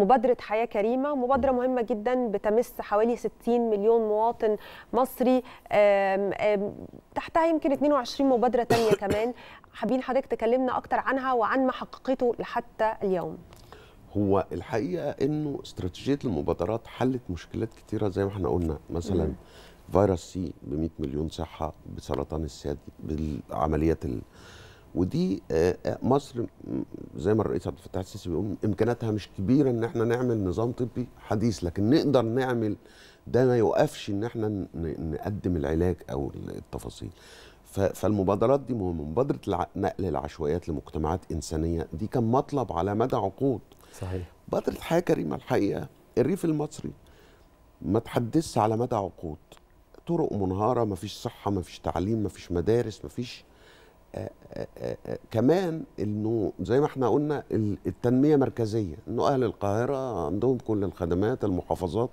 مبادرة حياة كريمة مبادرة مهمة جدا بتمس حوالي 60 مليون مواطن مصري تحتها يمكن 22 مبادرة تانية كمان حابين حضرتك تكلمنا أكتر عنها وعن ما حققته لحتى اليوم هو الحقيقة أنه استراتيجية المبادرات حلت مشكلات كتيرة زي ما احنا قلنا مثلا م. فيروس سي ب 100 مليون صحة بسرطان الثدي بالعمليات ال... ودي آه، آه، مصر زي ما الرئيس عبد الفتاح السيسي بيقول امكاناتها مش كبيره ان احنا نعمل نظام طبي حديث لكن نقدر نعمل ده ما يوقفش ان احنا نقدم العلاج او التفاصيل فالمبادرات دي مهمه مبادره نقل العشوائيات لمجتمعات انسانيه دي كان مطلب على مدى عقود صحيح مبادره حياه كريمه الحقيقه الريف المصري ما تحدثش على مدى عقود طرق منهاره ما فيش صحه ما فيش تعليم ما فيش مدارس ما فيش كمان انه زي ما احنا قلنا التنميه مركزيه انه اهل القاهره عندهم كل الخدمات المحافظات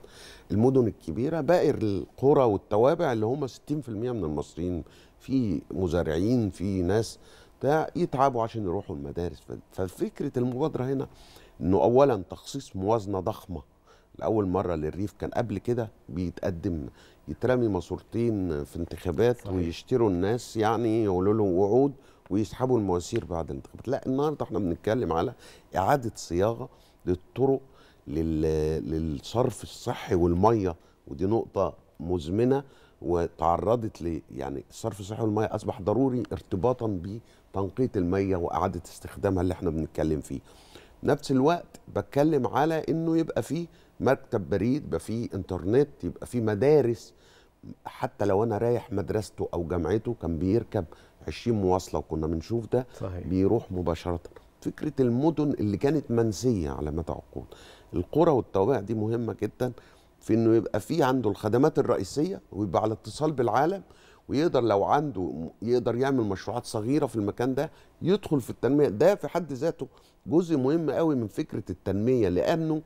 المدن الكبيره باقي القرى والتوابع اللي هم 60% من المصريين في مزارعين في ناس بتاع يتعبوا عشان يروحوا المدارس ففكره المبادره هنا انه اولا تخصيص موازنه ضخمه لاول مره للريف كان قبل كده بيتقدم يترمي ماسورتين في انتخابات صحيح. ويشتروا الناس يعني يقولوا لهم وعود ويسحبوا المواسير بعد الانتخابات لا النهارده احنا بنتكلم على اعاده صياغه للطرق للصرف الصحي والميه ودي نقطه مزمنه وتعرضت ل يعني الصرف الصحي والميه اصبح ضروري ارتباطا بتنقيه الميه واعاده استخدامها اللي احنا بنتكلم فيه نفس الوقت بتكلم على انه يبقى فيه مكتب بريد يبقى فيه انترنت يبقى فيه مدارس حتى لو انا رايح مدرسته او جامعته كان بيركب 20 مواصله وكنا بنشوف ده صحيح. بيروح مباشره فكره المدن اللي كانت منسيه على مدى عقود القرى والتوابع دي مهمه جدا في انه يبقى في عنده الخدمات الرئيسيه ويبقى على اتصال بالعالم ويقدر لو عنده يقدر يعمل مشروعات صغيره في المكان ده يدخل في التنميه ده في حد ذاته جزء مهم قوي من فكره التنميه لانه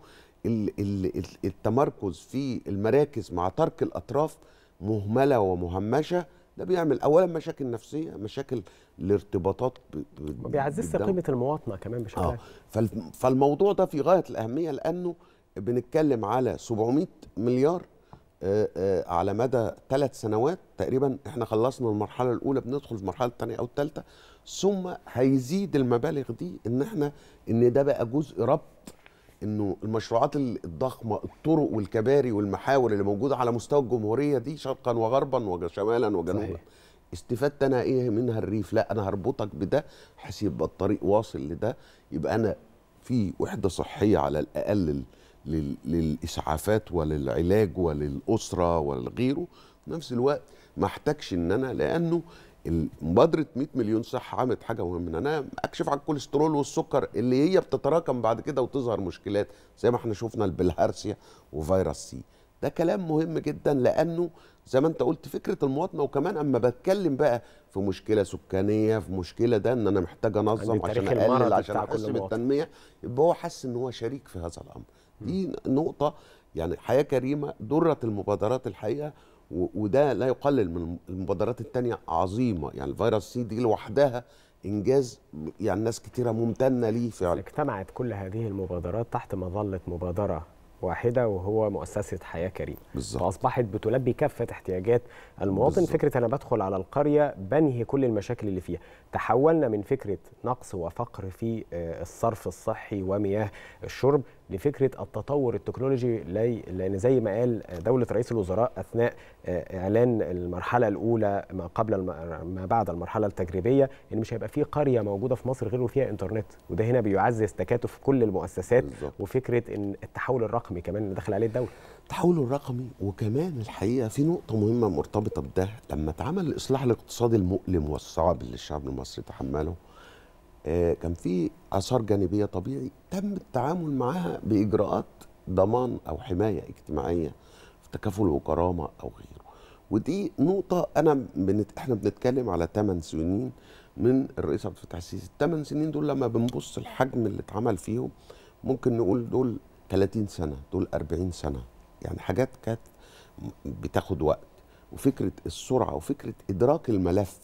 التمركز في المراكز مع ترك الاطراف مهمله ومهمشه ده بيعمل اولا مشاكل نفسيه مشاكل الارتباطات بيعزز قيمه المواطنه كمان بشكل آه. فالموضوع ده في غايه الاهميه لانه بنتكلم على 700 مليار آه، آه، على مدى ثلاث سنوات تقريبا احنا خلصنا المرحله الاولى بندخل في المرحله الثانيه او الثالثه ثم هيزيد المبالغ دي ان احنا ان ده بقى جزء ربط انه المشروعات الضخمه الطرق والكباري والمحاور اللي موجوده على مستوى الجمهوريه دي شرقا وغربا وشمالا وجنوبا استفدت انا ايه منها الريف لا انا هربطك بده يبقى الطريق واصل لده يبقى انا في وحده صحيه على الاقل للاسعافات وللعلاج وللاسره ولغيره في نفس الوقت ما احتاجش ان انا لانه مبادره 100 مليون صحه عملت حاجه مهمه ان انا اكشف عن الكوليسترول والسكر اللي هي بتتراكم بعد كده وتظهر مشكلات زي ما احنا شفنا البلهارسيا وفيروس سي ده كلام مهم جدا لانه زي ما انت قلت فكره المواطنه وكمان اما بتكلم بقى في مشكله سكانيه في مشكله ده ان انا محتاج انظم عشان اقلل عشان أقسم بالتنميه يبقى هو حاسس ان هو شريك في هذا الامر دي نقطه يعني حياه كريمه درت المبادرات الحقيقه وده لا يقلل من المبادرات التانية عظيمة يعني الفيروس سي دي لوحدها إنجاز يعني ناس كتيرة ممتنة ليه فعلا اجتمعت كل هذه المبادرات تحت مظلة مبادرة واحدة وهو مؤسسة حياة كريمة بالزبط. فأصبحت بتلبي كافة احتياجات المواطن بالزبط. فكرة أنا بدخل على القرية بنهي كل المشاكل اللي فيها تحولنا من فكرة نقص وفقر في آه، الصرف الصحي ومياه الشرب لفكره التطور التكنولوجي لان زي ما قال دوله رئيس الوزراء اثناء آه، اعلان المرحله الاولى ما قبل ما بعد المرحله التجريبيه ان مش هيبقى في قريه موجوده في مصر غير وفيها انترنت وده هنا بيعزز تكاتف كل المؤسسات بالزبط. وفكره ان التحول الرقمي كمان اللي دخل عليه الدوله التحول الرقمي وكمان الحقيقه في نقطه مهمه مرتبطه بده لما اتعمل الاصلاح الاقتصادي المؤلم والصعب اللي الشعب المصري تحمله آه، كان في اثار جانبيه طبيعي تم التعامل معها باجراءات ضمان او حمايه اجتماعيه في تكافل وكرامه او غيره ودي نقطه انا بنت... احنا بنتكلم على 8 سنين من الرئيس عبد الفتاح السيسي الثمان سنين دول لما بنبص الحجم اللي اتعمل فيهم ممكن نقول دول 30 سنه دول 40 سنه يعني حاجات كانت بتاخد وقت وفكره السرعه وفكره ادراك الملف